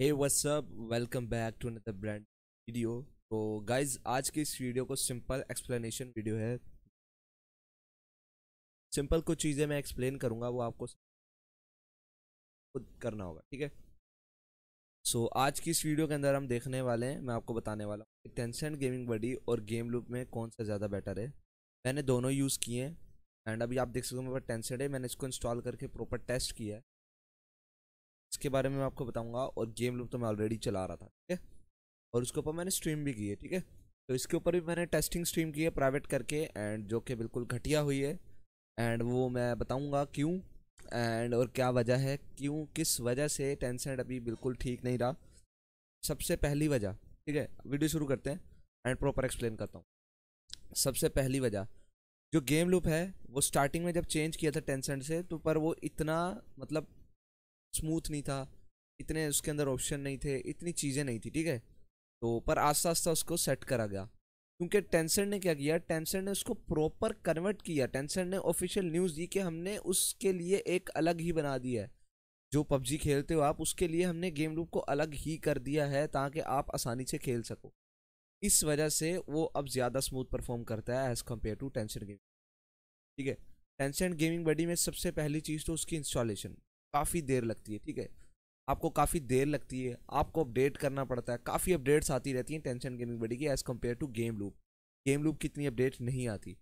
hey what's welcome back to another brand video तो guys आज की इस वीडियो को सिंपल एक्सप्लेनेशन वीडियो है सिंपल कुछ चीज़ें मैं एक्सप्लेन करूँगा वो आपको खुद करना होगा ठीक है सो so, आज की इस वीडियो के अंदर हम देखने वाले हैं मैं आपको बताने वाला हूँ टेंसेंट गेमिंग बडी और गेम लूप में कौन सा ज़्यादा बेटर है मैंने दोनों यूज़ किए हैं एंड अभी आप देख सकते हो मेरे पास टेंसेंट है मैंने इसको इंस्टॉल करके प्रॉपर टेस्ट किया है इसके बारे में मैं आपको बताऊंगा और गेम लूप तो मैं ऑलरेडी चला रहा था ठीक है और उसके ऊपर मैंने स्ट्रीम भी की है ठीक है तो इसके ऊपर भी मैंने टेस्टिंग स्ट्रीम की है प्राइवेट करके एंड जो कि बिल्कुल घटिया हुई है एंड वो मैं बताऊँगा क्यों एंड और क्या वजह है क्यों किस वजह से टेंसेंट अभी बिल्कुल ठीक नहीं रहा सबसे पहली वजह ठीक है वीडियो शुरू करते हैं एंड प्रॉपर एक्सप्लेन करता हूँ सबसे पहली वजह जो गेम लूप है वो स्टार्टिंग में जब चेंज किया था टेंसेंट से तो पर वो इतना मतलब स्मूथ नहीं था इतने उसके अंदर ऑप्शन नहीं थे इतनी चीज़ें नहीं थी ठीक है तो पर आस्ता आस्ता उसको सेट करा गया क्योंकि टेंसन ने क्या किया टेंसर ने उसको प्रॉपर कन्वर्ट किया टेंसर ने ऑफिशियल न्यूज़ दी कि हमने उसके लिए एक अलग ही बना दिया है जो पबजी खेलते हो आप उसके लिए हमने गेम लूप को अलग ही कर दिया है ताकि आप आसानी से खेल सको इस वजह से वो अब ज़्यादा स्मूथ परफॉर्म करता है as compared to Tencent gaming ठीक है टेंसन गेमिंग बडी में सबसे पहली चीज़ तो उसकी इंस्टॉलेशन काफ़ी देर लगती है ठीक है आपको काफ़ी देर लगती है आपको अपडेट करना पड़ता है काफ़ी अपडेट्स आती रहती हैं टेंशन गेमिंग बड़ी की as compared to game loop game loop की इतनी अपडेट नहीं आती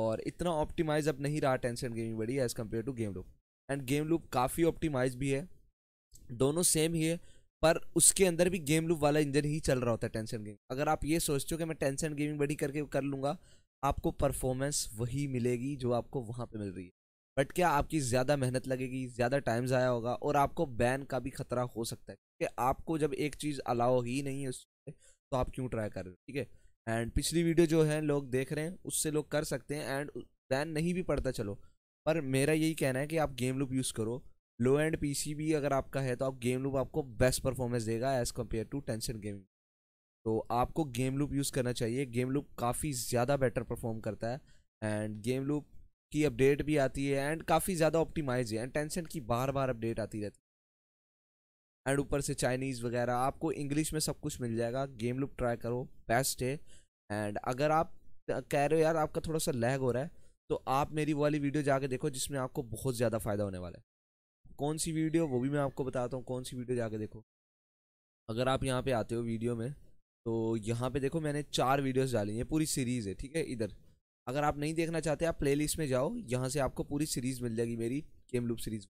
और इतना ऑप्टिमाइज अब नहीं रहा Tencent gaming buddy as compared to game loop and game loop काफ़ी ऑप्टिमाइज भी है दोनों सेम ही है पर उसके अंदर भी गेम लूप वाला इंजन ही चल रहा होता है टेंशन गेम अगर आप ये सोचते हो कि मैं टेंशन गेमिंग बड़ी करके कर लूँगा आपको परफॉर्मेंस वही मिलेगी जो आपको वहाँ पर मिल रही है बट क्या आपकी ज़्यादा मेहनत लगेगी ज़्यादा टाइम ज़ाया होगा और आपको बैन का भी खतरा हो सकता है क्योंकि आपको जब एक चीज़ अलाउ ही नहीं है उस तो आप क्यों ट्राई कर रहे हो ठीक है एंड पिछली वीडियो जो है लोग देख रहे हैं उससे लोग कर सकते हैं एंड बैन नहीं भी पड़ता चलो पर मेरा यही कहना है कि आप गेम लूप यूज़ करो लो एंड पी भी अगर आपका है तो आप गेम लूप आपको बेस्ट परफॉर्मेंस देगा as compared to Tencent gaming तो आपको गेम लूप यूज़ करना चाहिए गेम लूप काफ़ी ज़्यादा बेटर परफॉर्म करता है एंड गेम लूप की अपडेट भी आती है एंड काफ़ी ज़्यादा ऑप्टिमाइज है एंड टेंसेंट की बार बार अपडेट आती रहती है एंड ऊपर से चाइनीज़ वगैरह आपको इंग्लिश में सब कुछ मिल जाएगा गेम लुक ट्राई करो बेस्ट है एंड अगर आप कह रहे हो यार आपका थोड़ा सा लैग हो रहा है तो आप मेरी वाली वीडियो जाके देखो जिसमें आपको बहुत ज़्यादा फ़ायदा होने वाला है कौन सी वीडियो वो भी मैं आपको बताता हूँ कौन सी वीडियो जाके देखो अगर आप यहाँ पे आते हो वीडियो में तो यहाँ पे देखो मैंने चार वीडियोस डाली हैं पूरी सीरीज़ है ठीक है इधर अगर आप नहीं देखना चाहते आप प्लेलिस्ट में जाओ यहाँ से आपको पूरी सीरीज़ मिल जाएगी मेरी गेम लूप सीरीज़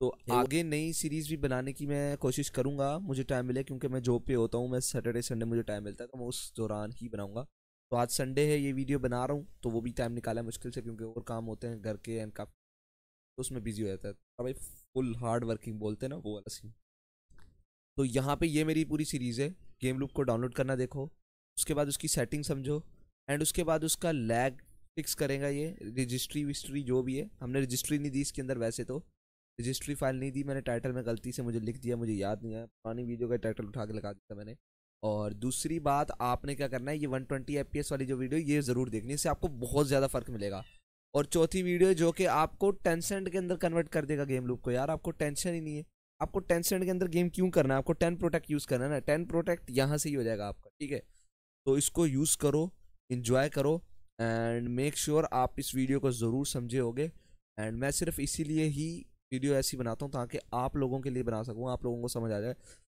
तो आगे नई सीरीज़ भी बनाने की मैं कोशिश करूँगा मुझे टाइम मिले क्योंकि मैं जॉब पे होता हूँ मैं सैटरडे संडे मुझे टाइम मिलता है तो मैं उस दौरान ही बनाऊँगा तो आज संडे है ये वीडियो बना रहा हूँ तो वो भी टाइम निकाला है मुश्किल से क्योंकि और काम होते हैं घर के एंड काफ़ी तो उसमें बिजी हो जाता है भाई फुल हार्ड वर्किंग बोलते हैं ना वो वाला सीन तो यहाँ पर ये मेरी पूरी सीरीज़ है गेम लुक को डाउनलोड करना देखो उसके बाद उसकी सेटिंग समझो एंड उसके बाद उसका लैग फिक्स करेगा ये रजिस्ट्री विस्ट्री जो भी है हमने रजिस्ट्री नहीं दी इसके अंदर वैसे तो रजिस्ट्री फाइल नहीं दी मैंने टाइटल में गलती से मुझे लिख दिया मुझे याद नहीं आया पुरानी वीडियो का टाइटल उठा के लगा दिया मैंने और दूसरी बात आपने क्या करना है ये 120 ट्वेंटी वाली जो वीडियो ये ज़रूर देखनी इससे आपको बहुत ज़्यादा फ़र्क मिलेगा और चौथी वीडियो जो कि आपको टेन सेंट के अंदर कन्वर्ट कर देगा गेम लूप को यार आपको टेंशन ही नहीं है आपको टेन सेंट के अंदर गेम क्यों करना है आपको टेन प्रोटेक्ट यूज़ करना है ना टेन प्रोटेक्ट यहाँ से ही हो जाएगा आपका ठीक है तो इसको यूज़ करो इन्जॉय करो एंड मेक श्योर आप इस वीडियो को ज़रूर समझे होगे एंड मैं सिर्फ इसीलिए ही वीडियो ऐसी बनाता हूँ ताकि आप लोगों के लिए बना सकूँ आप लोगों को समझ आ जाए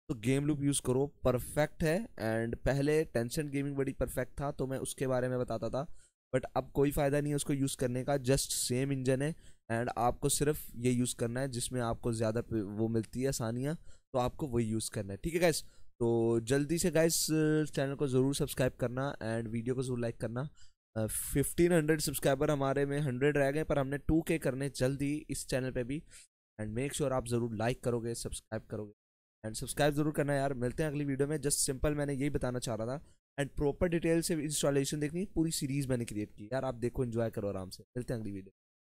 तो गेम लूप यूज़ करो परफेक्ट है एंड पहले टेंशन गेमिंग बड़ी परफेक्ट था तो मैं उसके बारे में बताता था बट अब कोई फ़ायदा नहीं है उसको यूज़ करने का जस्ट सेम इंजन है एंड आपको सिर्फ ये यूज़ करना है जिसमें आपको ज़्यादा वो मिलती है आसानियाँ तो आपको वही यूज़ करना है ठीक है गैस तो जल्दी से गाइस चैनल को ज़रूर सब्सक्राइब करना एंड वीडियो को ज़रूर लाइक करना फिफ्टीन हंड्रेड सब्सक्राइबर हमारे में हंड्रेड रह गए पर हमने टू के करने जल्दी इस चैनल पे भी एंड मेक श्योर आप ज़रूर लाइक करोगे सब्सक्राइब करोगे एंड सब्सक्राइब ज़रूर करना यार मिलते हैं अगली वीडियो में जस्ट सिंपल मैंने यही बताना चाह रहा था एंड प्रॉपर डिटेल से इंस्टॉलेशन देखनी पूरी सीरीज़ मैंने क्रिएट की यार आप देखो इन्जॉय करो आराम से मिलते हैं अगली वीडियो